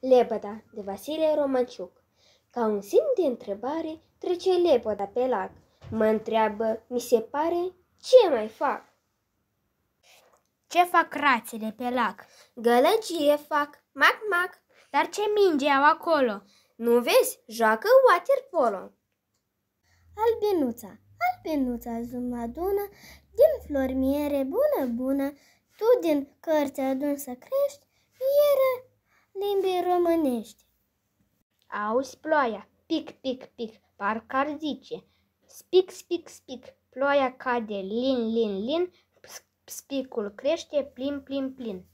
Lepăda de Vasile Romanciuc Ca un simț de întrebare trece lepăda pe lac. Mă întreabă, mi se pare, ce mai fac? Ce fac rațele pe lac? Gălăgie fac, mac-mac. Dar ce minge au acolo? Nu vezi, joacă waterpolo. Albenuța, albenuța zum adună, din flori miere bună, bună, tu din cărți adun să crești, mieră stăpânește. Auzi ploaia, pic, pic, pic, parcă ar zice. Spic, spic, spic, ploaia cade, lin, lin, lin, spicul crește, plin, plin, plin.